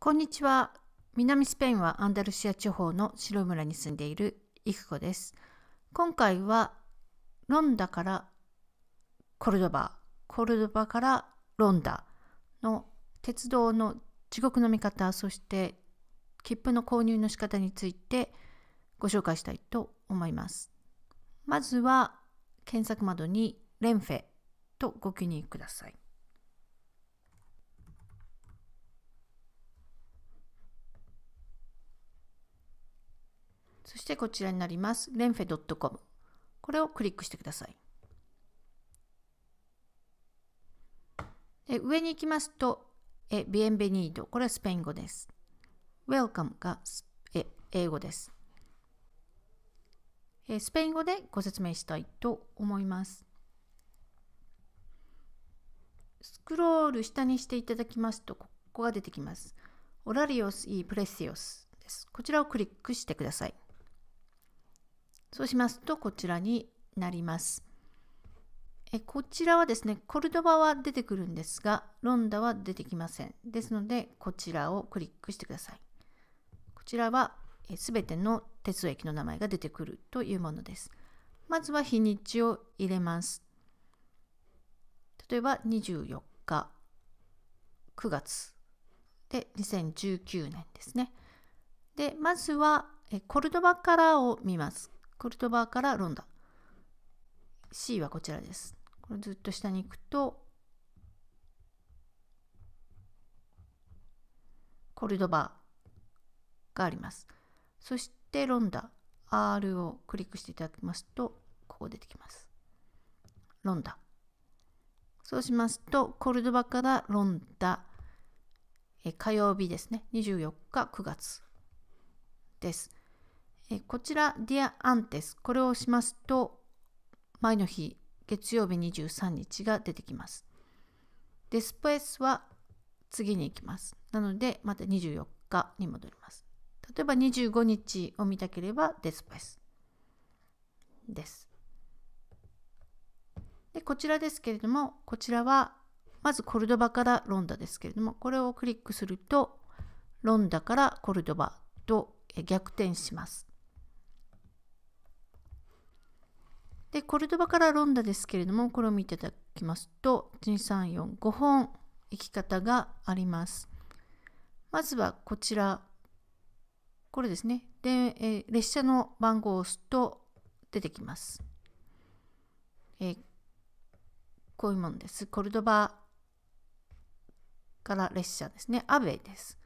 こんにちは。南スペインはアンダルシア地方の白村に住んでいるイクコです。今回はロンダからコルドバ、コルドバからロンダの鉄道の地獄の見方、そして切符の購入の仕方についてご紹介したいと思います。まずは検索窓にレンフェとご記入ください。てこちらになります。レンフェ .com。これをクリックしてください。で上に行きますと、えビエンベニード。これはスペイン語です。ウェルカムがえ英語です。えスペイン語でご説明したいと思います。スクロール下にしていただきますと、ここが出てきます。オラリオス・イ・プレシオスです。こちらをクリックしてください。そうしますとこちらになります。えこちらはですね、コルドバは出てくるんですが、ロンダは出てきません。ですので、こちらをクリックしてください。こちらは全ての鉄道駅の名前が出てくるというものです。まずは日にちを入れます。例えば24日9月で2019年ですね。でまずはコルドバからを見ます。コルトバからロンダ C はこちらですこれずっと下に行くとコルドバがありますそしてロンダ R をクリックしていただきますとここ出てきますロンダそうしますとコルドバからロンダえ火曜日ですね24日9月ですえこちらディア・アンテス。これをしますと前の日月曜日23日が出てきます。デスプエスは次に行きます。なのでまた24日に戻ります。例えば25日を見たければデスプエスです。でこちらですけれどもこちらはまずコルドバからロンダですけれどもこれをクリックするとロンダからコルドバと逆転します。でコルドバからロンダですけれどもこれを見ていただきますと2345本行き方があります。まずはこちらこれですねで、え列車の番号を押すと出てきます。えこういうものです。コルドバから列車ですね。アベです。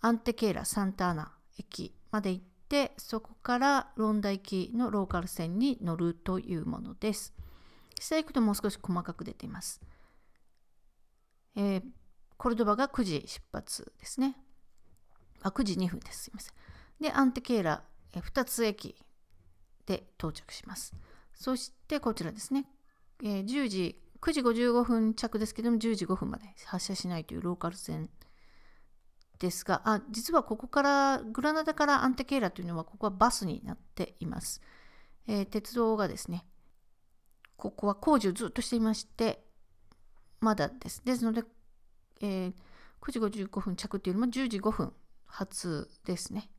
アンテケーラ・サンターナ駅まで行ってそこからロンダ行きのローカル線に乗るというものです。下行くともう少し細かく出ています。えー、コルドバが9時出発ですね。あ9時2分です。すいません。でアンテケーラ、えー、2つ駅で到着します。そしてこちらですね。えー、10時9時55分着ですけども10時5分まで発車しないというローカル線ですがあ実はここからグラナダからアンテケーラというのはここはバスになっています、えー、鉄道がですねここは工事をずっとしていましてまだですですので、えー、9時55分着というよりも10時5分発ですね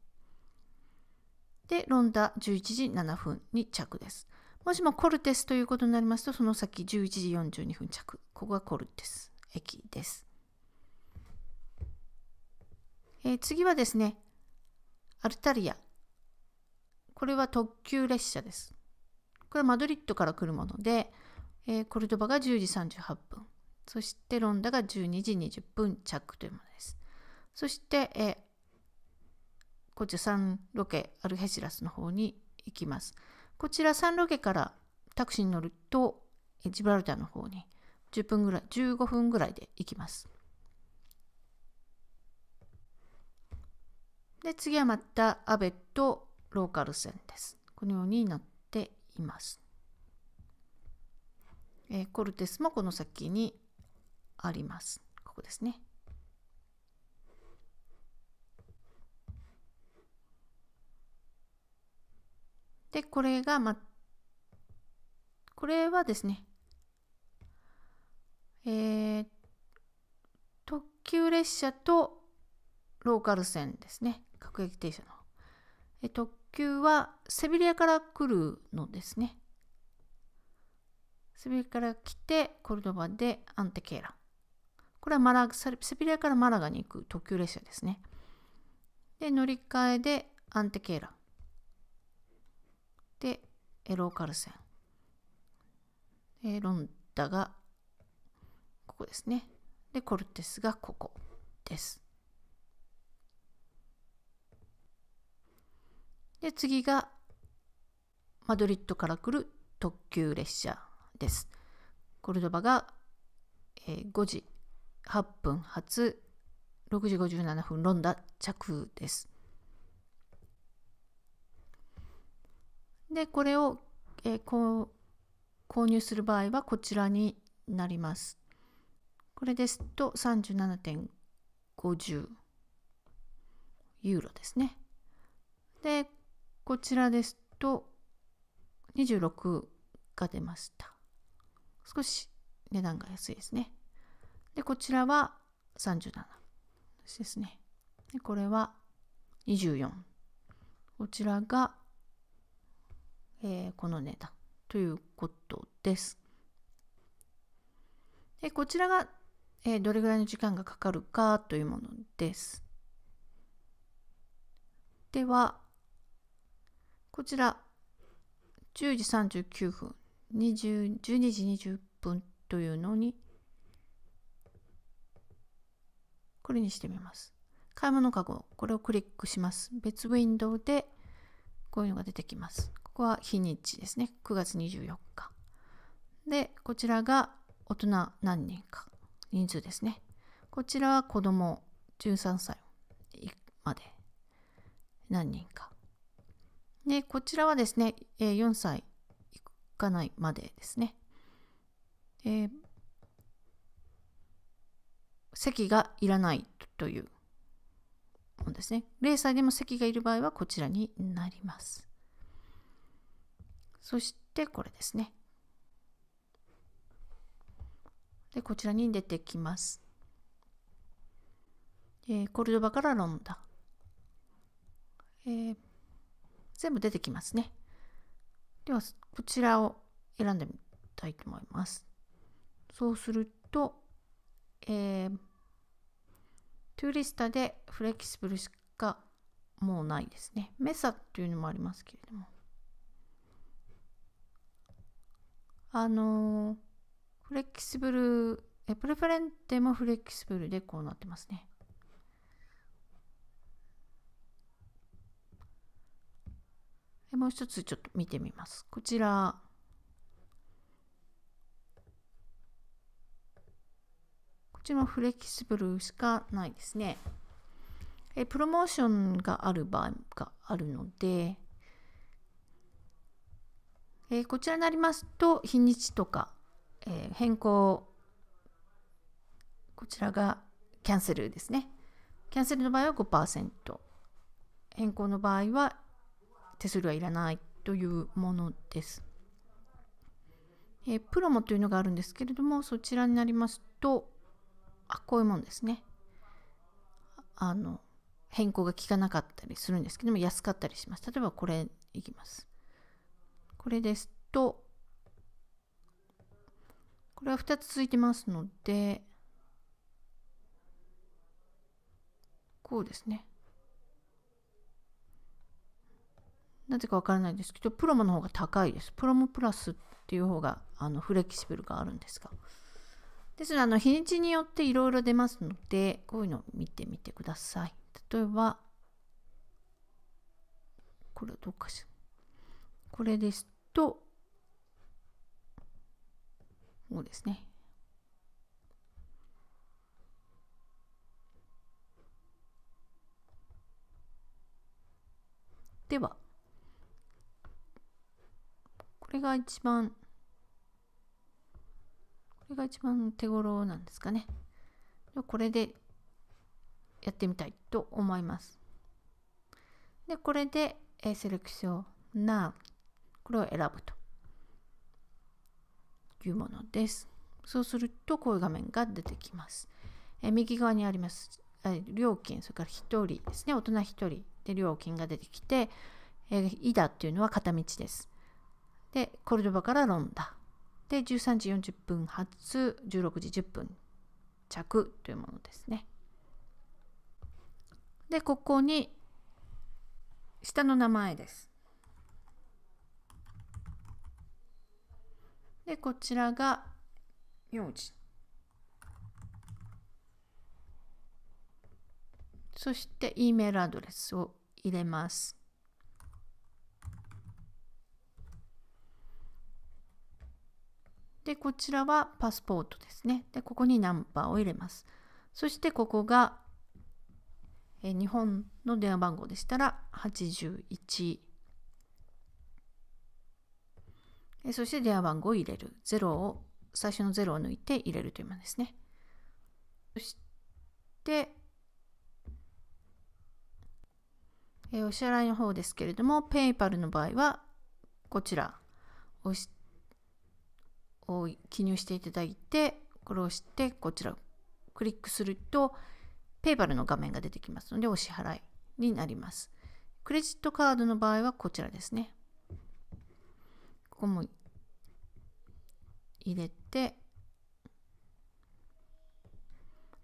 でロンダ11時7分に着ですもしもコルテスということになりますとその先11時42分着ここがコルテス駅ですえー、次はですね、アルタリア。これは特急列車です。これはマドリッドから来るもので、えー、コルドバが10時38分、そしてロンダが12時20分着というものです。そして、えー、こちらサンロケ、アルヘシラスの方に行きます。こちらサンロケからタクシーに乗ると、ジブラルタの方に10分ぐらい、15分ぐらいで行きます。で次はまたアベとローカル線です。このようになっています。えコルテスもこの先にあります。ここですね。で、これがま、これはですね、えー、特急列車とローカル線ですね。各駅停車の。え特急はセビリアから来るのですね。セビリアから来て、コルドバでアンテケーラ。これはマラセビリアからマラガに行く特急列車ですね。で、乗り換えでアンテケーラ。で、エローカル線で、ロンダがここですね。で、コルテスがここです。で次がマドリッドから来る特急列車です。コルドバが、えー、5時8分発6時57分ロンダ着です。でこれを、えー、こう購入する場合はこちらになります。これですと37.50ユーロですね。でこちらですと26が出ました少し値段が安いですねでこちらは37ですねでこれは24こちらが、えー、この値段ということですでこちらが、えー、どれぐらいの時間がかかるかというものですではこちら、10時39分、20 12時20分というのに、これにしてみます。買い物かご、これをクリックします。別ウィンドウで、こういうのが出てきます。ここは日にちですね。9月24日。で、こちらが大人何人か、人数ですね。こちらは子供13歳まで何人か。で、こちらはですね、え4歳いかないまでですね。え席がいらないというものですね。0歳でも席がいる場合はこちらになります。そしてこれですね。で、こちらに出てきます。えコルドバからロンダ。えー全部出てきますね。では、こちらを選んでみたいと思います。そうすると、えー、トゥーリスタでフレキシブルしかもうないですね。メサっていうのもありますけれども。あのー、フレキシブル、えプレファレンテもフレキシブルでこうなってますね。もう一つちょっと見てみます。こちら。こちらもフレキシブルしかないですね。えプロモーションがある場合があるので、えこちらになりますと日にちとか、え変更こちらがキャンセルですね。キャンセルの場合は5%変更の場合は手数料はいらないというものです。えー、プロモというのがあるんですけれどもそちらになりますとあこういうもんですねあの変更が効かなかったりするんですけども安かったりします例えばこれいきますこれですとこれは2つ続いてますのでこうですねなぜかわからないですけどプロモの方が高いですプロモプラスっていう方があのフレキシブルがあるんですがですのであの日にちによっていろいろ出ますのでこういうのを見てみてください例えばこれどうかしらこれですとこうですねではこれが一番これが一番手頃なんですかねこれでやってみたいと思いますでこれで、えセレクション Now これを選ぶというものですそうするとこういう画面が出てきます、え右側にあります料金それから1人ですね大人1人で料金が出てきて、えー、イダというのは片道ですでコルドバからロンダで13時40分発16時10分着というものですねでここに下の名前ですでこちらが名字そして E メールアドレスを入れますでこちらはパスポートですねでここにナンバーを入れますそしてここが、え日本の電話番号でしたら81そして電話番号を入れる0を最初の0を抜いて入れるというものですねそしてお支払いの方ですけれども PayPal の場合はこちら押してを記入していただいてこれを押してこちらクリックすると PayPal の画面が出てきますのでお支払いになりますクレジットカードの場合はこちらですねここも入れて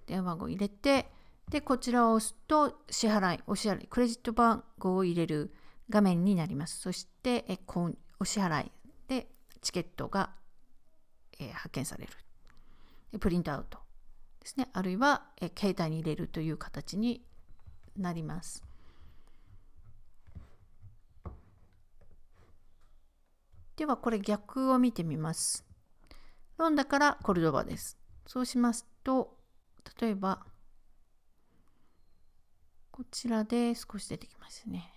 電話番号入れてでこちらを押すと支払いお支払いクレジット番号を入れる画面になりますそしてえお支払いでチケットがえー、発見されるでプリントアウトですねあるいは、え携帯に入れるという形になります。ではこれ逆を見てみます。ロンダからコルドバです。そうしますと例えばこちらで少し出てきますね。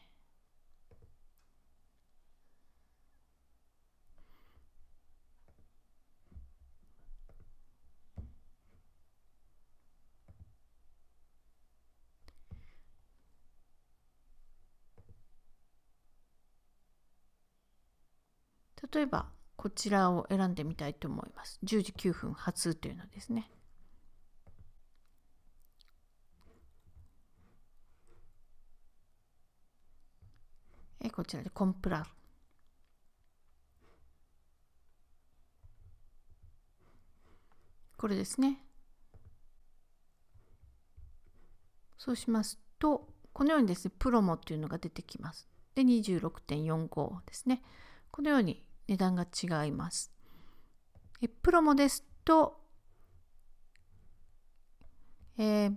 例えばこちらを選んでみたいと思います。10時9分発というのですね。えこちらでコンプラ。これですね。そうしますと、このようにですね、プロモっていうのが出てきます。で、26.45ですね。このように値段が違います。えプロモですと、えー、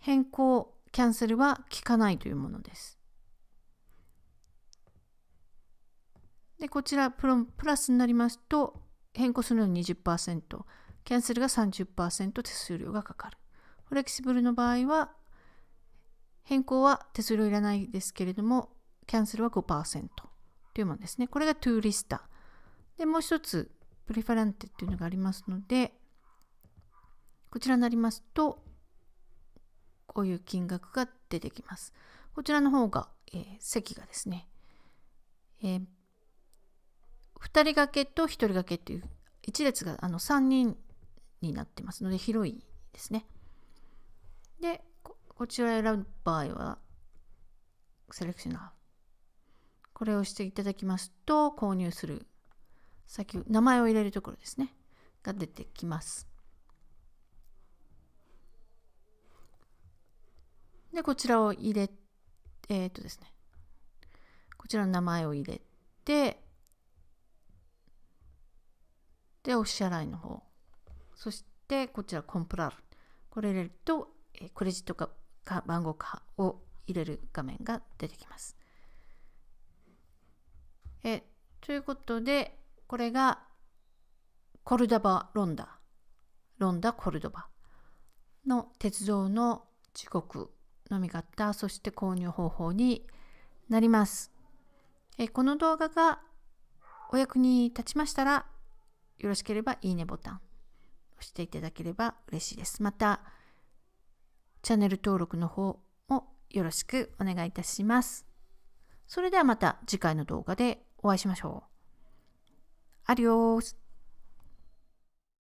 変更キャンセルは効かないというものです。でこちらプロプラスになりますと変更するのに20%キャンセルが30%手数料がかかる。フレキシブルの場合は変更は手数料いらないですけれどもキャンセルは5%。というものですね。これがトゥーリスタ。で、もう一つ、プリファランテというのがありますので、こちらになりますと、こういう金額が出てきます。こちらの方が、えー、席がですね、えー、2人掛けと1人掛けという1列があの3人になってますので広いですね。でこちら選ぶ場合はセレクションー。これをしていただきますと購入する先名前を入れるところですねが出てきますでこちらを入れえー、っとですねこちらの名前を入れてでお支払いの方そしてこちらコンプラルこれ入れるとクレジットか番号かを入れる画面が出てきますえということでこれがコルダバ・ロンダロンダ・コルドバの鉄道の時刻のみ方そして購入方法になります。えこの動画がお役に立ちましたらよろしければいいねボタン押していただければ嬉しいです。またチャンネル登録の方もよろしくお願いいたします。それではまた次回の動画でお会いしましょう。アディオース